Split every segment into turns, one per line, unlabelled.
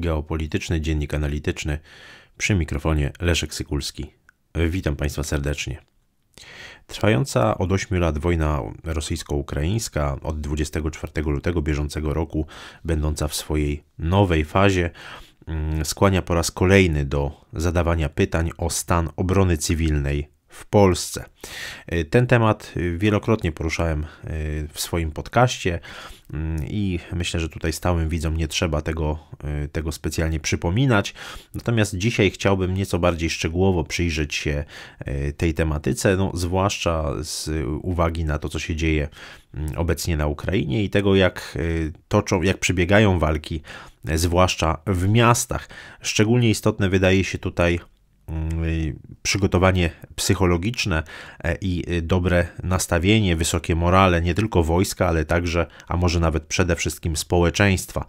geopolityczny dziennik analityczny przy mikrofonie Leszek Sykulski. Witam Państwa serdecznie. Trwająca od 8 lat wojna rosyjsko-ukraińska od 24 lutego bieżącego roku, będąca w swojej nowej fazie, mm, skłania po raz kolejny do zadawania pytań o stan obrony cywilnej w Polsce. Y, ten temat y, wielokrotnie poruszałem y, w swoim podcaście mm, i myślę, że tutaj stałym widzom nie trzeba tego, tego specjalnie przypominać. Natomiast dzisiaj chciałbym nieco bardziej szczegółowo przyjrzeć się tej tematyce, no, zwłaszcza z uwagi na to, co się dzieje mm, obecnie na Ukrainie i tego, jak toczą, jak przebiegają walki, zwłaszcza w miastach. Szczególnie istotne wydaje się tutaj Mm, przygotowanie psychologiczne e, i y, dobre nastawienie, wysokie morale nie tylko wojska, ale także, a może nawet przede wszystkim społeczeństwa.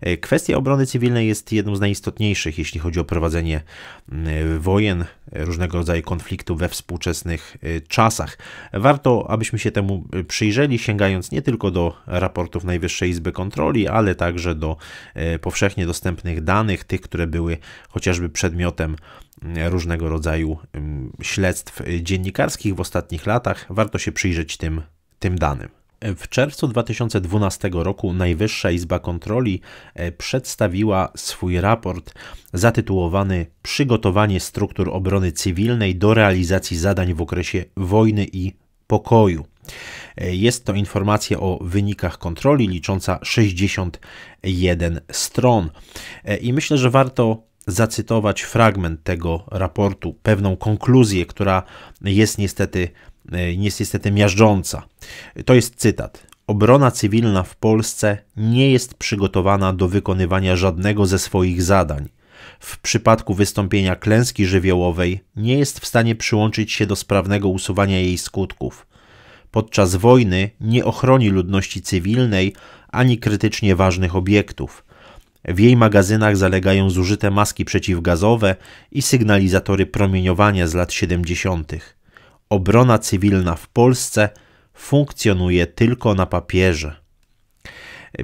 E, kwestia obrony cywilnej jest jedną z najistotniejszych, jeśli chodzi o prowadzenie mm, wojen, e, różnego rodzaju konfliktów we współczesnych czasach. Warto, abyśmy się temu przyjrzeli, sięgając nie tylko do raportów Najwyższej Izby Kontroli, ale także do powszechnie dostępnych danych, tych, które były chociażby przedmiotem różnego rodzaju śledztw dziennikarskich w ostatnich latach, warto się przyjrzeć tym, tym danym. W czerwcu 2012 roku Najwyższa Izba Kontroli e, przedstawiła swój raport zatytułowany Przygotowanie struktur obrony cywilnej do realizacji zadań w okresie wojny i pokoju. E, jest to informacja o wynikach kontroli licząca 61 stron e, i myślę, że warto zacytować fragment tego raportu, pewną konkluzję, która jest niestety, e, jest niestety miażdżąca. To jest cytat. Obrona cywilna w Polsce nie jest przygotowana do wykonywania żadnego ze swoich zadań w przypadku wystąpienia klęski żywiołowej nie jest w stanie przyłączyć się do sprawnego usuwania jej skutków. Podczas wojny nie ochroni ludności cywilnej ani krytycznie ważnych obiektów. W jej magazynach zalegają zużyte maski przeciwgazowe i sygnalizatory promieniowania z lat 70. Obrona cywilna w Polsce funkcjonuje tylko na papierze.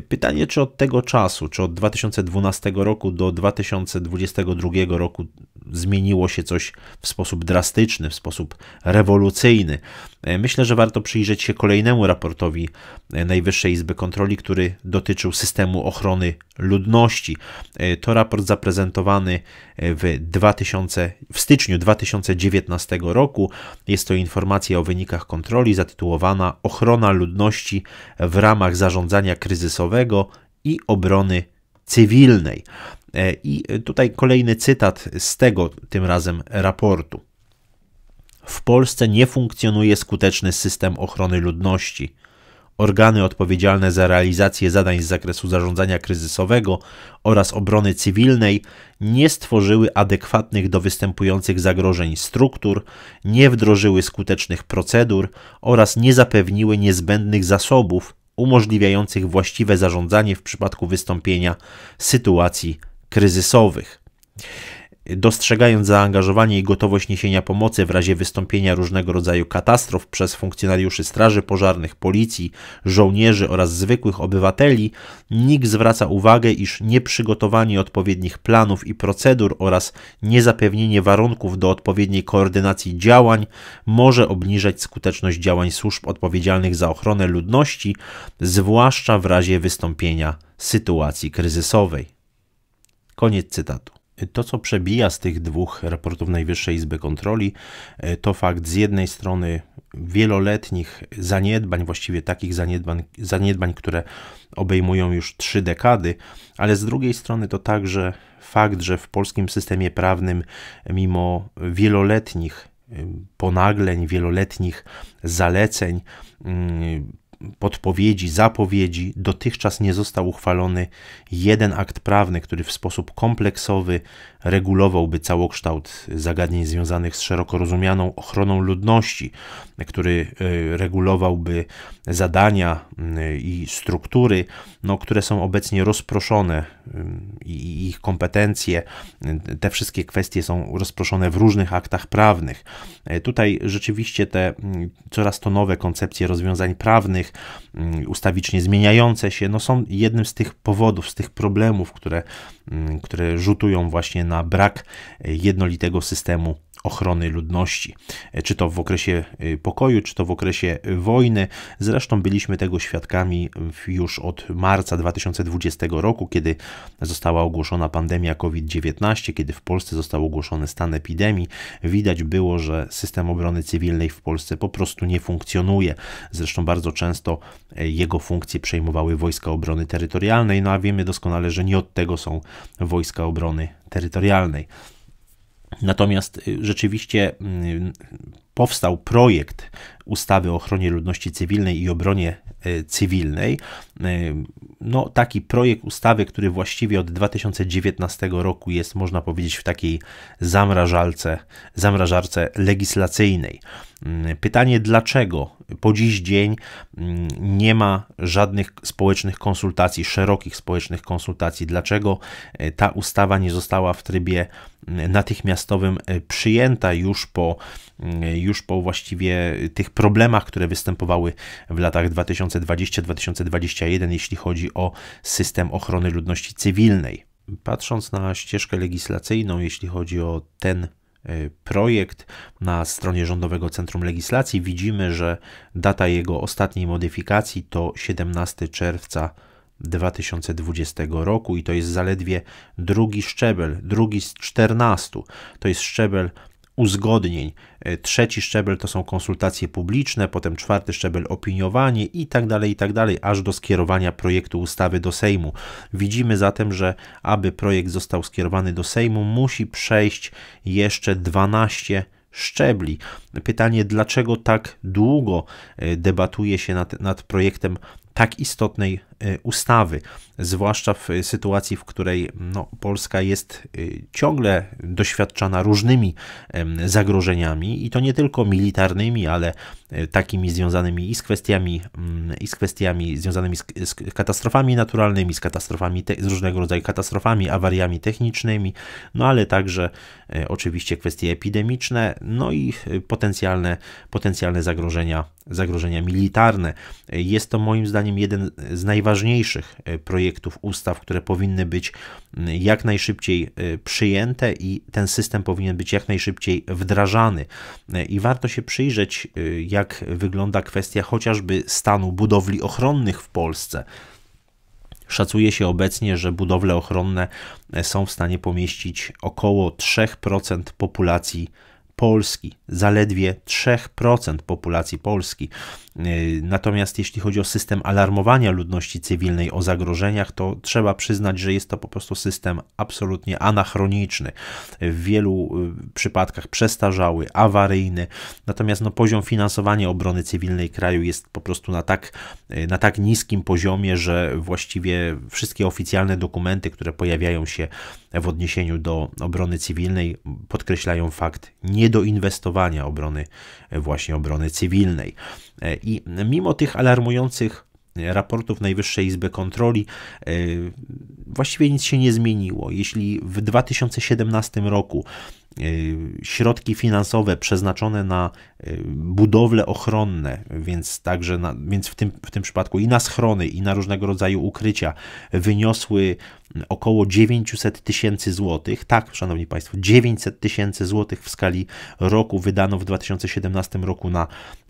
Pytanie, czy od tego czasu, czy od 2012 roku do 2022 roku zmieniło się coś w sposób drastyczny, w sposób rewolucyjny. E, myślę, że warto przyjrzeć się kolejnemu raportowi e, Najwyższej Izby Kontroli, który dotyczył systemu ochrony ludności. E, to raport zaprezentowany w, 2000, w styczniu 2019 roku. Jest to informacja o wynikach kontroli zatytułowana Ochrona ludności w ramach zarządzania kryzysowego i obrony cywilnej. E, I e, tutaj kolejny cytat z tego tym razem raportu. W Polsce nie funkcjonuje skuteczny system ochrony ludności. Organy odpowiedzialne za realizację zadań z zakresu zarządzania kryzysowego oraz obrony cywilnej nie stworzyły adekwatnych do występujących zagrożeń struktur, nie wdrożyły skutecznych procedur oraz nie zapewniły niezbędnych zasobów umożliwiających właściwe zarządzanie w przypadku wystąpienia sytuacji kryzysowych dostrzegając zaangażowanie i gotowość niesienia pomocy w razie wystąpienia różnego rodzaju katastrof przez funkcjonariuszy straży pożarnych, policji, żołnierzy oraz zwykłych obywateli, NIK zwraca uwagę, iż nieprzygotowanie odpowiednich planów i procedur oraz niezapewnienie warunków do odpowiedniej koordynacji działań może obniżać skuteczność działań służb odpowiedzialnych za ochronę ludności, zwłaszcza w razie wystąpienia sytuacji kryzysowej. Koniec cytatu. To, co przebija z tych dwóch raportów Najwyższej Izby Kontroli, e, to fakt z jednej strony wieloletnich zaniedbań, właściwie takich zaniedbań, zaniedbań, które obejmują już trzy dekady, ale z drugiej strony to także fakt, że w polskim systemie prawnym, mimo wieloletnich ponagleń, wieloletnich zaleceń, mm, podpowiedzi, zapowiedzi dotychczas nie został uchwalony jeden akt prawny, który w sposób kompleksowy regulowałby całokształt zagadnień związanych z szeroko rozumianą ochroną ludności, który y, regulowałby zadania y, i struktury, no, które są obecnie rozproszone i ich kompetencje, te wszystkie kwestie są rozproszone w różnych aktach prawnych. E, tutaj rzeczywiście te mm, coraz to nowe koncepcje rozwiązań prawnych, mm, ustawicznie zmieniające się, no są jednym z tych powodów, z tych problemów, które, mm, które rzutują właśnie na brak jednolitego systemu ochrony ludności, czy to w okresie y, pokoju, czy to w okresie y, wojny. Zresztą byliśmy tego świadkami już od marca 2020 roku, kiedy została ogłoszona pandemia COVID-19, kiedy w Polsce został ogłoszony stan epidemii. Widać było, że system obrony cywilnej w Polsce po prostu nie funkcjonuje. Zresztą bardzo często y, jego funkcje przejmowały wojska obrony terytorialnej, no a wiemy doskonale, że nie od tego są wojska obrony terytorialnej. Natomiast y, rzeczywiście mm, powstał projekt ustawy o ochronie ludności cywilnej i obronie y, cywilnej. Y, no, taki projekt ustawy, który właściwie od 2019 roku jest, można powiedzieć, w takiej zamrażalce, zamrażarce legislacyjnej. Mm, pytanie, dlaczego po dziś dzień mm, nie ma żadnych społecznych konsultacji, szerokich społecznych konsultacji. Dlaczego e, ta ustawa nie została w trybie mm, natychmiastowym e, przyjęta już po, mm, już po właściwie tych problemach, które występowały w latach 2020-2021, jeśli chodzi o system ochrony ludności cywilnej. Patrząc na ścieżkę legislacyjną, jeśli chodzi o ten Y, projekt na stronie Rządowego Centrum Legislacji widzimy, że data jego ostatniej modyfikacji to 17 czerwca 2020 roku i to jest zaledwie drugi szczebel, drugi z 14. To jest szczebel uzgodnień. E, trzeci szczebel to są konsultacje publiczne, potem czwarty szczebel opiniowanie i tak dalej, i tak dalej, aż do skierowania projektu ustawy do Sejmu. Widzimy zatem, że aby projekt został skierowany do Sejmu, musi przejść jeszcze 12 szczebli. Pytanie, dlaczego tak długo e, debatuje się nad, nad projektem tak istotnej y, ustawy, zwłaszcza w sytuacji, w której no, Polska jest y, ciągle doświadczana różnymi zagrożeniami i to nie tylko militarnymi, ale y, takimi związanymi i z kwestiami, mm, i z kwestiami związanymi z, z katastrofami naturalnymi, z katastrofami, te, z różnego rodzaju katastrofami, awariami technicznymi, no ale także oczywiście kwestie epidemiczne, no i potencjalne, potencjalne zagrożenia, zagrożenia militarne. Jest to moim zdaniem zdaniem jeden z najważniejszych e, projektów ustaw, które powinny być mm, jak najszybciej e, przyjęte i ten system powinien być jak najszybciej wdrażany. E, I warto się przyjrzeć, jak wygląda kwestia chociażby stanu budowli ochronnych w Polsce. Szacuje się obecnie, że budowle ochronne są w stanie pomieścić około 3% populacji Polski, zaledwie 3% populacji Polski. E, natomiast jeśli chodzi o system alarmowania ludności cywilnej o zagrożeniach, to trzeba przyznać, że jest to po prostu system absolutnie anachroniczny. W wielu e, przypadkach przestarzały, awaryjny. Natomiast no, poziom finansowania obrony cywilnej kraju jest po prostu na tak, e, na tak niskim poziomie, że właściwie wszystkie oficjalne dokumenty, które pojawiają się w odniesieniu do obrony cywilnej podkreślają fakt niedoinwestowania obrony, e, właśnie obrony cywilnej. E, I mimo tych alarmujących e, raportów Najwyższej Izby Kontroli właściwie nic się nie zmieniło. Jeśli w 2017 roku Y, środki finansowe przeznaczone na y, budowle ochronne, więc także na, więc w, tym, w tym przypadku i na schrony, i na różnego rodzaju ukrycia wyniosły około 900 tysięcy złotych. Tak, szanowni państwo, 900 tysięcy złotych w skali roku wydano w 2017 roku na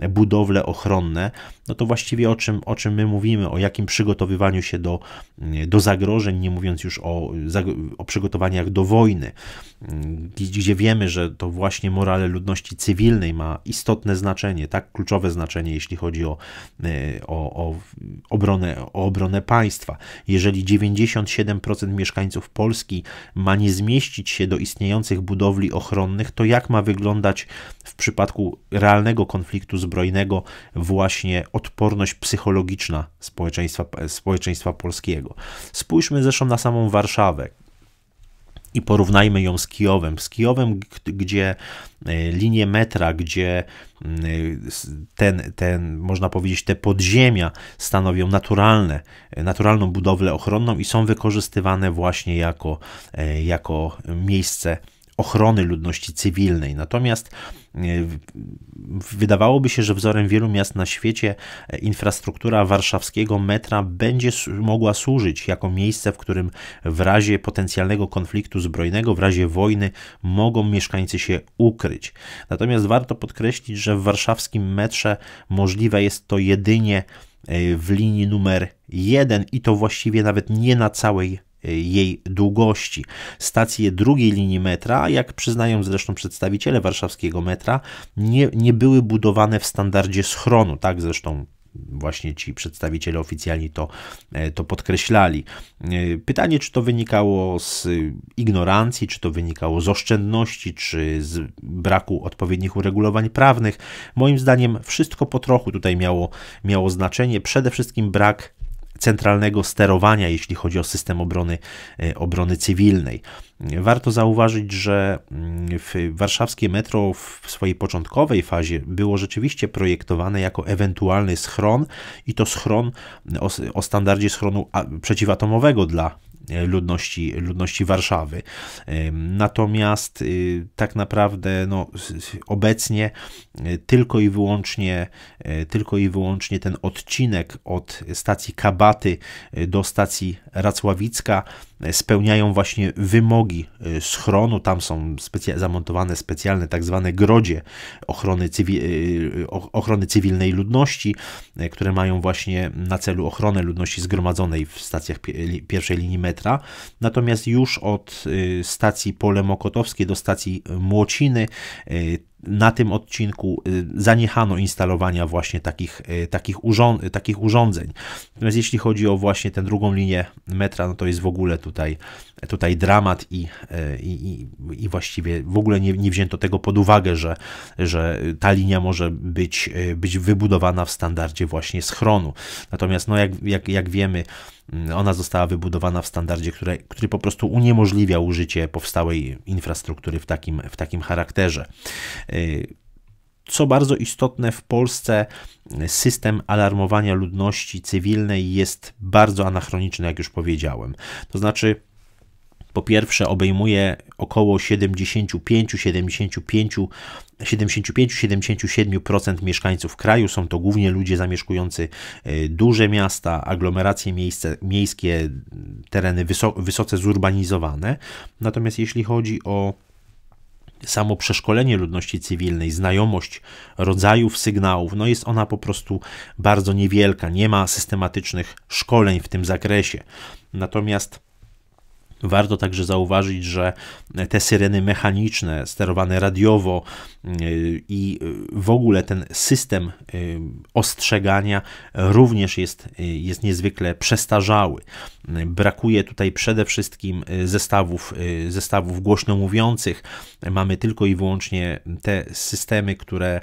budowle ochronne. No to właściwie o czym, o czym my mówimy, o jakim przygotowywaniu się do, y, do zagrożeń, nie mówiąc już o, o przygotowaniach do wojny gdzie wiemy, że to właśnie morale ludności cywilnej ma istotne znaczenie, tak kluczowe znaczenie, jeśli chodzi o, e, o, o, obronę, o obronę państwa. Jeżeli 97% mieszkańców Polski ma nie zmieścić się do istniejących budowli ochronnych, to jak ma wyglądać w przypadku realnego konfliktu zbrojnego właśnie odporność psychologiczna społeczeństwa, społeczeństwa polskiego? Spójrzmy zresztą na samą Warszawę i porównajmy ją z Kijowem. Z Kijowem, gdzie e, linie metra, gdzie ten, ten, można powiedzieć, te podziemia stanowią naturalne, naturalną budowlę ochronną i są wykorzystywane właśnie jako, e, jako miejsce ochrony ludności cywilnej. Natomiast e, wydawałoby się, że wzorem wielu miast na świecie e, infrastruktura warszawskiego metra będzie mogła służyć jako miejsce, w którym w razie potencjalnego konfliktu zbrojnego, w razie wojny mogą mieszkańcy się ukryć. Natomiast warto podkreślić, że w warszawskim metrze możliwe jest to jedynie e, w linii numer jeden i to właściwie nawet nie na całej E, jej długości. Stacje drugiej linii metra, jak przyznają zresztą przedstawiciele warszawskiego metra, nie, nie były budowane w standardzie schronu, tak zresztą właśnie ci przedstawiciele oficjalni to, e, to podkreślali. E, pytanie, czy to wynikało z ignorancji, czy to wynikało z oszczędności, czy z braku odpowiednich uregulowań prawnych. Moim zdaniem wszystko po trochu tutaj miało, miało znaczenie. Przede wszystkim brak centralnego sterowania, jeśli chodzi o system obrony, e, obrony cywilnej. Warto zauważyć, że mm, warszawskie metro w swojej początkowej fazie było rzeczywiście projektowane jako ewentualny schron i to schron o, o standardzie schronu przeciwatomowego dla E, ludności, ludności Warszawy. Natomiast y, tak naprawdę no, obecnie e, tylko i wyłącznie e, tylko i wyłącznie ten odcinek od stacji Kabaty do stacji Racławicka E, spełniają właśnie wymogi e, schronu. Tam są specy zamontowane specjalne tak zwane grodzie ochrony, cywi e, ochrony cywilnej ludności, które mają właśnie na celu ochronę ludności zgromadzonej w stacjach pierwszej linii metra. Natomiast już od stacji Pole Mokotowskie do stacji Młociny na tym odcinku y, zaniechano instalowania właśnie takich, y, takich, urząd, takich urządzeń. Natomiast jeśli chodzi o właśnie tę drugą linię metra, no to jest w ogóle tutaj, tutaj dramat i, y, i, i właściwie w ogóle nie, nie wzięto tego pod uwagę, że, że ta linia może być, być wybudowana w standardzie właśnie schronu. Natomiast no jak, jak, jak wiemy, Mm, ona została wybudowana w standardzie, który, który po prostu uniemożliwia użycie powstałej infrastruktury w takim, w takim charakterze. Y, co bardzo istotne, w Polsce y, system alarmowania ludności cywilnej jest bardzo anachroniczny, jak już powiedziałem. To znaczy, po pierwsze obejmuje około 75, 77 mieszkańców kraju. Są to głównie ludzie zamieszkujący e, duże miasta, aglomeracje miejsce, miejskie, tereny wyso, wysoce zurbanizowane. Natomiast jeśli chodzi o samo przeszkolenie ludności cywilnej, znajomość rodzajów sygnałów, no jest ona po prostu bardzo niewielka. Nie ma systematycznych szkoleń w tym zakresie. Natomiast Warto także zauważyć, że te syreny mechaniczne, sterowane radiowo e, i w ogóle ten system e, ostrzegania również jest, e, jest niezwykle przestarzały. Brakuje tutaj przede wszystkim zestawów, zestawów głośno mówiących. Mamy tylko i wyłącznie te systemy, które,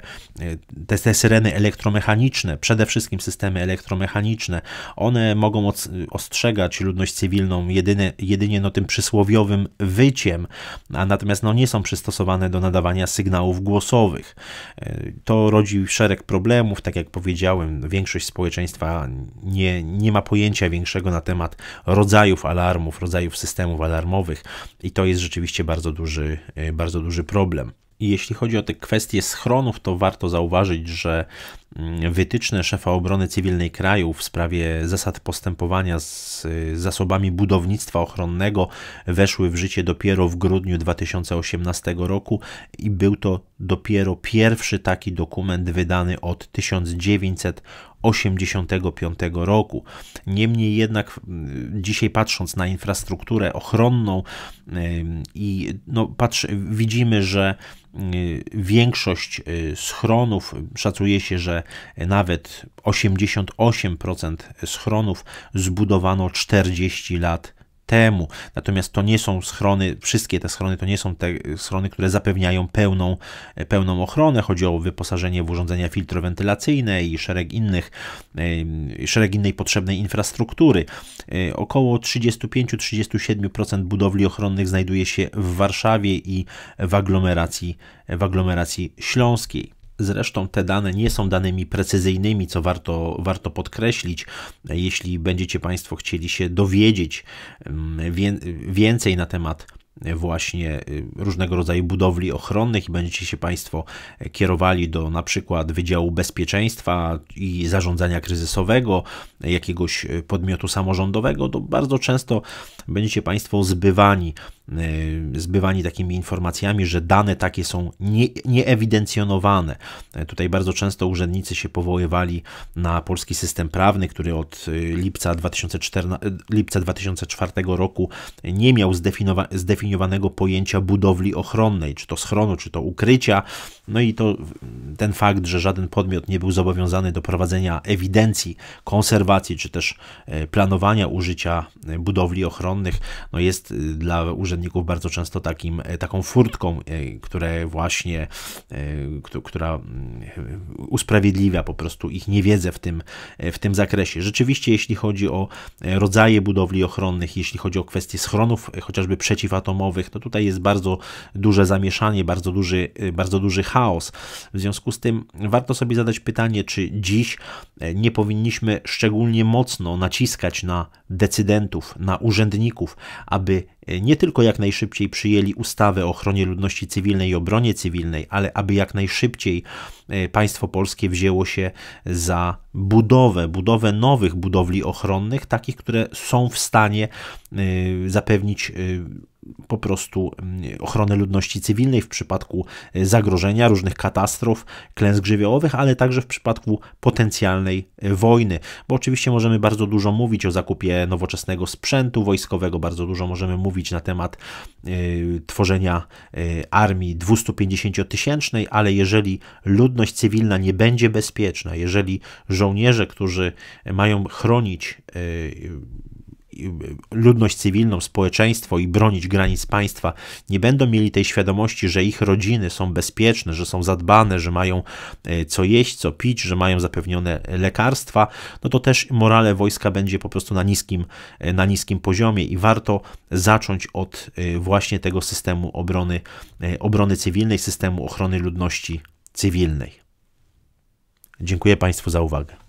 te, te syreny elektromechaniczne, przede wszystkim systemy elektromechaniczne. One mogą ostrzegać ludność cywilną jedynie, jedynie no tym przysłowiowym wyciem, a natomiast no, nie są przystosowane do nadawania sygnałów głosowych. E, to rodzi szereg problemów, tak jak powiedziałem, większość społeczeństwa nie, nie ma pojęcia większego na temat rodzajów alarmów, rodzajów systemów alarmowych i to jest rzeczywiście bardzo duży, e, bardzo duży problem. I jeśli chodzi o te kwestie schronów, to warto zauważyć, że mm, wytyczne szefa obrony cywilnej kraju w sprawie zasad postępowania z y, zasobami budownictwa ochronnego weszły w życie dopiero w grudniu 2018 roku i był to dopiero pierwszy taki dokument wydany od 1900 1985 roku. Niemniej jednak dzisiaj patrząc na infrastrukturę ochronną i no, patrz, widzimy, że większość e, schronów, szacuje się, że nawet 88% schronów zbudowano 40 lat Natomiast to nie są schrony, wszystkie te schrony to nie są te schrony, które zapewniają pełną, e, pełną ochronę. Chodzi o wyposażenie w urządzenia filtrowentylacyjne i szereg innych, e, szereg innej potrzebnej infrastruktury. E, około 35-37% budowli ochronnych znajduje się w Warszawie i w aglomeracji, w aglomeracji śląskiej. Zresztą te dane nie są danymi precyzyjnymi, co warto, warto podkreślić. Jeśli będziecie Państwo chcieli się dowiedzieć mm, więcej na temat e, właśnie e, różnego rodzaju budowli ochronnych i będziecie się Państwo e, kierowali do na przykład Wydziału Bezpieczeństwa i Zarządzania Kryzysowego, jakiegoś podmiotu samorządowego, to bardzo często będziecie Państwo zbywani Y, zbywani takimi informacjami, że dane takie są nie, nieewidencjonowane. E, tutaj bardzo często urzędnicy się powoływali na polski system prawny, który od y, lipca, 2014, y, lipca 2004 roku nie miał zdefiniowa zdefiniowanego pojęcia budowli ochronnej, czy to schronu, czy to ukrycia. No i to ten fakt, że żaden podmiot nie był zobowiązany do prowadzenia ewidencji, konserwacji, czy też e, planowania użycia e, budowli ochronnych, no jest dla urzędników urzędników bardzo często takim, e, taką furtką, e, które właśnie, e, która mm, usprawiedliwia po prostu ich niewiedzę w tym, w tym zakresie. Rzeczywiście, jeśli chodzi o rodzaje budowli ochronnych, jeśli chodzi o kwestie schronów, chociażby przeciwatomowych, to tutaj jest bardzo duże zamieszanie, bardzo duży, bardzo duży chaos. W związku z tym warto sobie zadać pytanie, czy dziś nie powinniśmy szczególnie mocno naciskać na decydentów, na urzędników, aby E, nie tylko jak najszybciej przyjęli ustawę o ochronie ludności cywilnej i obronie cywilnej, ale aby jak najszybciej e, państwo polskie wzięło się za budowę, budowę nowych budowli ochronnych, takich, które są w stanie e, zapewnić po prostu mm, ochrony ludności cywilnej w przypadku e, zagrożenia, różnych katastrof, klęsk żywiołowych, ale także w przypadku potencjalnej e, wojny. Bo oczywiście możemy bardzo dużo mówić o zakupie nowoczesnego sprzętu wojskowego, bardzo dużo możemy mówić na temat e, tworzenia armii 250-tysięcznej, ale jeżeli ludność cywilna nie będzie bezpieczna, jeżeli żołnierze, którzy mają chronić Y, ludność cywilną, społeczeństwo i bronić granic państwa, nie będą mieli tej świadomości, że ich rodziny są bezpieczne, że są zadbane, że mają e, co jeść, co pić, że mają zapewnione lekarstwa, no to też morale wojska będzie po prostu na niskim, e, na niskim poziomie i warto zacząć od e, właśnie tego systemu obrony, obrony cywilnej, systemu ochrony ludności cywilnej. Dziękuję Państwu za uwagę.